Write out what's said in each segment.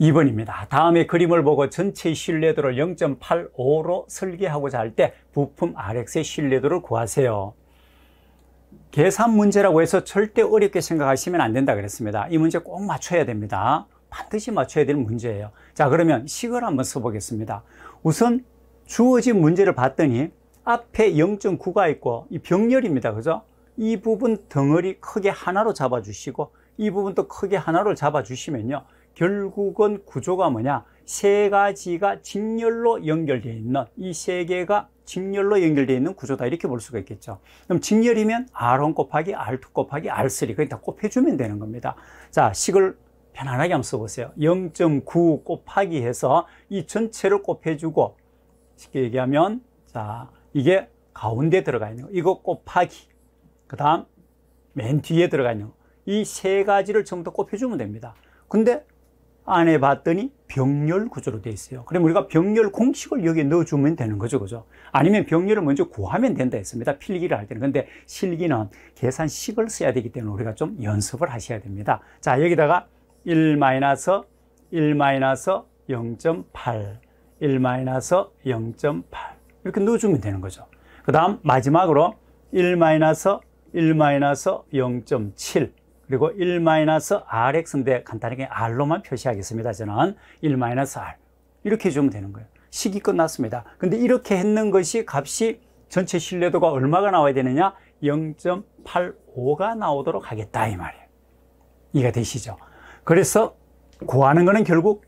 2번입니다. 다음에 그림을 보고 전체 신뢰도를 0.85로 설계하고자 할 때 부품 RX의 신뢰도를 구하세요. 계산 문제라고 해서 절대 어렵게 생각하시면 안 된다 그랬습니다. 이 문제 꼭 맞춰야 됩니다. 반드시 맞춰야 될 문제예요. 자, 그러면 식을 한번 써보겠습니다. 우선 주어진 문제를 봤더니 앞에 0.9가 있고 이 병렬입니다. 그죠? 이 부분 덩어리 크게 하나로 잡아주시고 이 부분도 크게 하나로 잡아주시면요. 결국은 구조가 뭐냐 세 가지가 직렬로 연결되어 있는 이 세 개가 직렬로 연결되어 있는 구조다 이렇게 볼 수가 있겠죠 그럼 직렬이면 R1 곱하기 R2 곱하기 R3 그냥 다 곱해주면 되는 겁니다 자 식을 편안하게 한번 써보세요 0.9 곱하기 해서 이 전체를 곱해주고 쉽게 얘기하면 자 이게 가운데 들어가 있는 거 이거 곱하기 그 다음 맨 뒤에 들어가 있는 거 이 세 가지를 전부 다 곱해주면 됩니다 근데 안에 봤더니 병렬 구조로 되어 있어요 그럼 우리가 병렬 공식을 여기에 넣어주면 되는 거죠 그죠 아니면 병렬을 먼저 구하면 된다 했습니다 필기를 할 때는 근데 실기는 계산식을 써야 되기 때문에 우리가 좀 연습을 하셔야 됩니다 자 여기다가 1 1 0.8 1 0.8 이렇게 넣어주면 되는 거죠 그 다음 마지막으로 1 1 0.7 그리고 1 r x 인데 간단하게 r로만 표시하겠습니다. 저는 1-r 이렇게 해주면 되는 거예요. 식이 끝났습니다. 근데 이렇게 했는 것이 값이 전체 신뢰도가 얼마가 나와야 되느냐? 0.85가 나오도록 하겠다 이 말이에요. 이해가 되시죠? 그래서 구하는 거는 결국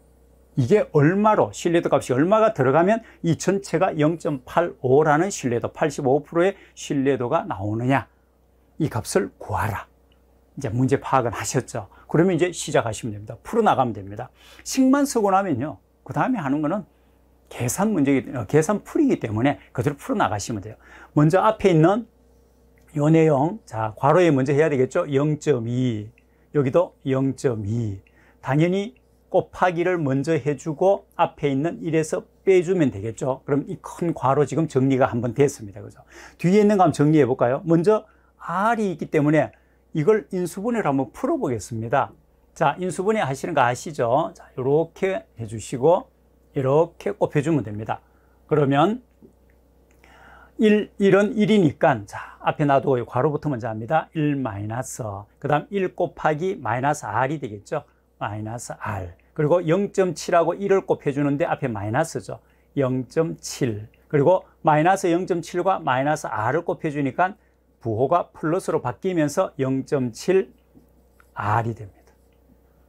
이게 얼마로 신뢰도 값이 얼마가 들어가면 이 전체가 0.85라는 신뢰도 85%의 신뢰도가 나오느냐 이 값을 구하라 이제 문제 파악을 하셨죠. 그러면 이제 시작하시면 됩니다. 풀어나가면 됩니다. 식만 쓰고 나면요. 그 다음에 하는 거는 계산 문제기, 어, 계산 풀이기 때문에 그대로 풀어나가시면 돼요. 먼저 앞에 있는 요 내용, 자, 괄호에 먼저 해야 되겠죠. 0.2. 여기도 0.2. 당연히 곱하기를 먼저 해주고 앞에 있는 1에서 빼주면 되겠죠. 그럼 이 큰 괄호 지금 정리가 한번 됐습니다. 그죠? 뒤에 있는 거 한번 정리해 볼까요? 먼저 R이 있기 때문에 이걸 인수분해를 한번 풀어보겠습니다. 자, 인수분해 하시는 거 아시죠? 자, 이렇게 해주시고 이렇게 꼽혀주면 됩니다. 그러면 1, 1은 1이니까 자 앞에 놔두고 괄호부터 먼저 합니다. 1 마이너스 어. 그 다음 1 곱하기 마이너스 R이 되겠죠. 마이너스 R 그리고 0.7하고 1을 곱해주는데 앞에 마이너스죠. 0.7 그리고 마이너스 0.7과 마이너스 R을 곱해주니까 부호가 플러스로 바뀌면서 0.7R이 됩니다.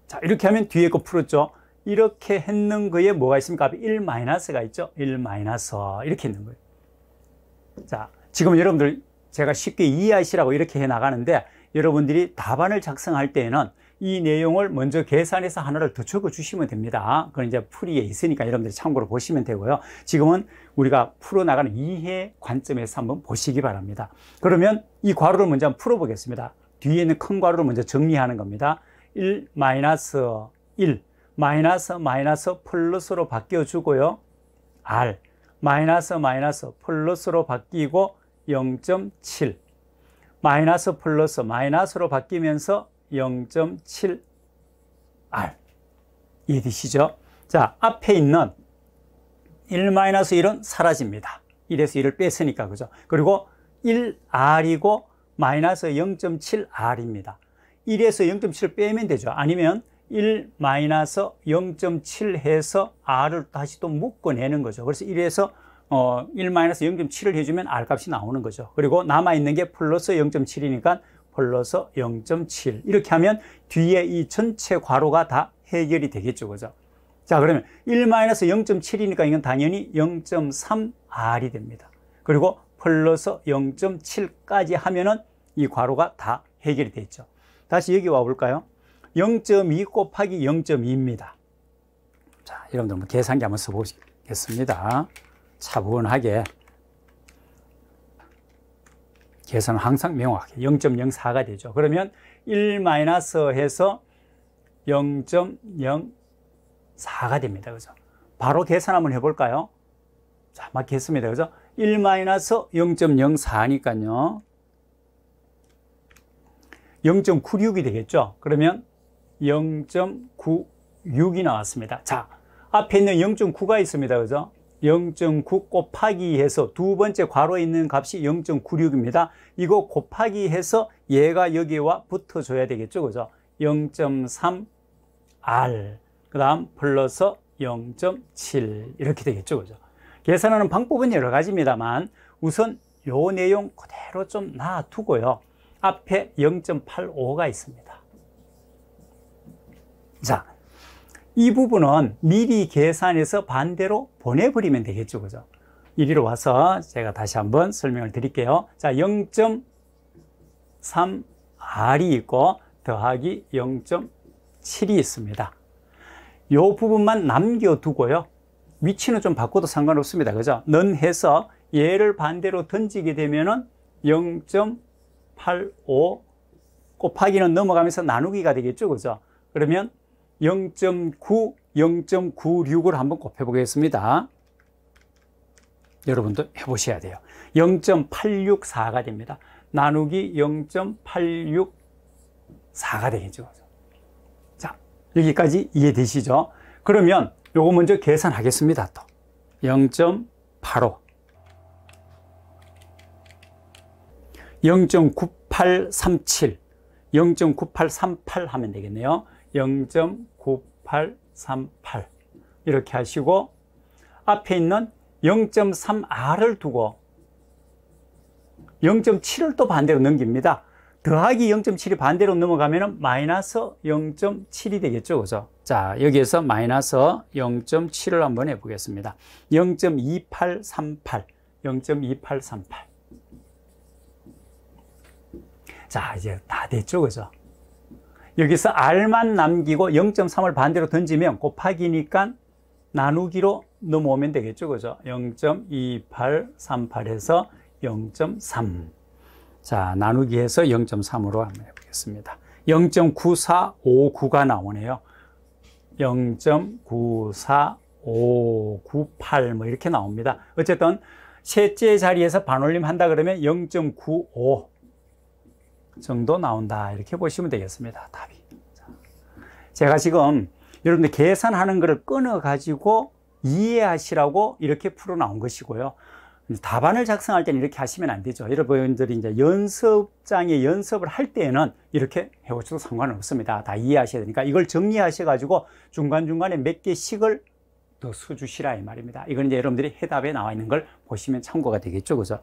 자, 이렇게 하면 뒤에 거 풀었죠? 이렇게 했는 거에 뭐가 있습니까? 앞에 1 마이너스가 있죠? 1 마이너스 이렇게 있는 거예요. 자, 지금 여러분들 제가 쉽게 이해하시라고 이렇게 해 나가는데 여러분들이 답안을 작성할 때에는 이 내용을 먼저 계산해서 하나를 더 적어 주시면 됩니다. 그건 이제 풀이에 있으니까 여러분들이 참고로 보시면 되고요. 지금은 우리가 풀어나가는 이해 관점에서 한번 보시기 바랍니다. 그러면 이 괄호를 먼저 한번 풀어보겠습니다. 뒤에 있는 큰 괄호를 먼저 정리하는 겁니다. 1 마이너스 1 마이너스 마이너스 플러스로 바뀌어 주고요. R 마이너스 마이너스 플러스로 바뀌고 0.7 마이너스 플러스 마이너스로 바뀌면서 0.7R 이해되시죠? 자 앞에 있는 1-1은 사라집니다 1에서 1을 뺐으니까 그죠? 그리고 1R이고 마이너스 0.7R입니다 1에서 0.7을 빼면 되죠 아니면 1 0.7 해서 R을 다시 또 묶어내는 거죠 그래서 1에서 어, 1 0.7을 해주면 R 값이 나오는 거죠 그리고 남아있는 게 플러스 0.7이니까 벌러서 0.7 이렇게 하면 뒤에 이 전체 괄호가 다 해결이 되겠죠 그죠 자 그러면 1-0.7이니까 이건 당연히 0.3R이 됩니다 그리고 플러스 0.7까지 하면은 이 괄호가 다 해결이 되죠 다시 여기 와 볼까요 0.2 곱하기 0.2입니다 자 여러분들 한번 계산기 한번 써보겠습니다 차분하게 계산은 항상 명확해. 0.04가 되죠. 그러면 1 마이너스 해서 0.04가 됩니다. 그죠? 바로 계산 한번 해볼까요? 자, 맞겠습니다. 그죠? 1 마이너스 0.04니까요. 0.96이 되겠죠? 그러면 0.96이 나왔습니다. 자, 앞에 있는 0.9가 있습니다. 그죠? 0.9 곱하기 해서 두 번째 괄호 있는 값이 0.96입니다. 이거 곱하기 해서 얘가 여기와 붙어줘야 되겠죠. 그죠? 0.3R 그 다음 플러스 0.7 이렇게 되겠죠. 그죠? 계산하는 방법은 여러 가지입니다만 우선 요 내용 그대로 좀 놔두고요. 앞에 0.85가 있습니다. 자, 이 부분은 미리 계산해서 반대로 보내버리면 되겠죠. 그죠? 이리로 와서 제가 다시 한번 설명을 드릴게요. 자, 0.3R이 있고 더하기 0.7이 있습니다. 요 부분만 남겨두고요. 위치는 좀 바꿔도 상관없습니다. 그죠? 넌 해서 얘를 반대로 던지게 되면은 0.85 곱하기는 넘어가면서 나누기가 되겠죠. 그죠? 그러면 0.9, 0.96을 한번 곱해 보겠습니다. 여러분도 해보셔야 돼요. 0.864가 됩니다. 나누기 0.864가 되겠죠. 자, 여기까지 이해되시죠? 그러면 요거 먼저 계산하겠습니다. 또 0.85, 0.9837, 0.9838 하면 되겠네요. 0.9838 이렇게 하시고 앞에 있는 0.3R을 두고 0.7을 또 반대로 넘깁니다. 더하기 0.7이 반대로 넘어가면 마이너스 0.7이 되겠죠. 그죠? 자, 여기에서 마이너스 0.7을 한번 해보겠습니다. 0.2838, 0.2838. 자, 이제 다 됐죠. 그죠? 여기서 R만 남기고 0.3을 반대로 던지면 곱하기니까 나누기로 넘어오면 되겠죠. 그죠? 0.2838에서 0.3. 자, 나누기 해서 0.3으로 한번 해보겠습니다. 0.9459가 나오네요. 0.94598 뭐 이렇게 나옵니다. 어쨌든 셋째 자리에서 반올림 한다 그러면 0.95 정도 나온다. 이렇게 보시면 되겠습니다. 답이. 제가 지금 여러분들 계산하는 것을 끊어가지고 이해하시라고 이렇게 풀어 나온 것이고요. 답안을 작성할 때는 이렇게 하시면 안 되죠. 여러분들이 이제 연습장에 연습을 할 때에는 이렇게 해오셔도 상관 없습니다. 다 이해하셔야 되니까 이걸 정리하셔가지고 중간중간에 몇 개씩을 더 써주시라 이 말입니다. 이건 이제 여러분들이 해답에 나와 있는 걸 보시면 참고가 되겠죠. 그죠?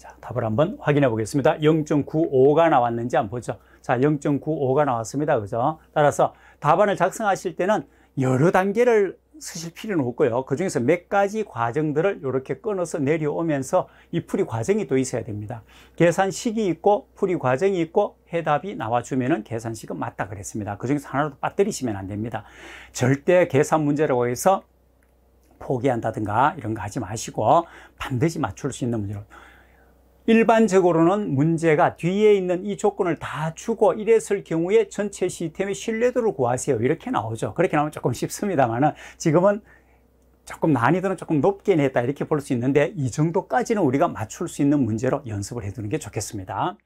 자, 답을 한번 확인해 보겠습니다. 0.95가 나왔는지 한번 보죠. 자, 0.95가 나왔습니다. 그죠? 따라서 답안을 작성하실 때는 여러 단계를 쓰실 필요는 없고요. 그 중에서 몇 가지 과정들을 이렇게 끊어서 내려오면서 이 풀이 과정이 또 있어야 됩니다. 계산식이 있고 풀이 과정이 있고 해답이 나와주면은 계산식은 맞다 그랬습니다. 그 중에서 하나라도 빠뜨리시면 안 됩니다. 절대 계산 문제라고 해서 포기한다든가 이런 거 하지 마시고 반드시 맞출 수 있는 문제로 일반적으로는 문제가 뒤에 있는 이 조건을 다 주고 이랬을 경우에 전체 시스템의 신뢰도를 구하세요 이렇게 나오죠 그렇게 나오면 조금 쉽습니다만 지금은 조금 난이도는 조금 높게 냈다 이렇게 볼 수 있는데 이 정도까지는 우리가 맞출 수 있는 문제로 연습을 해두는 게 좋겠습니다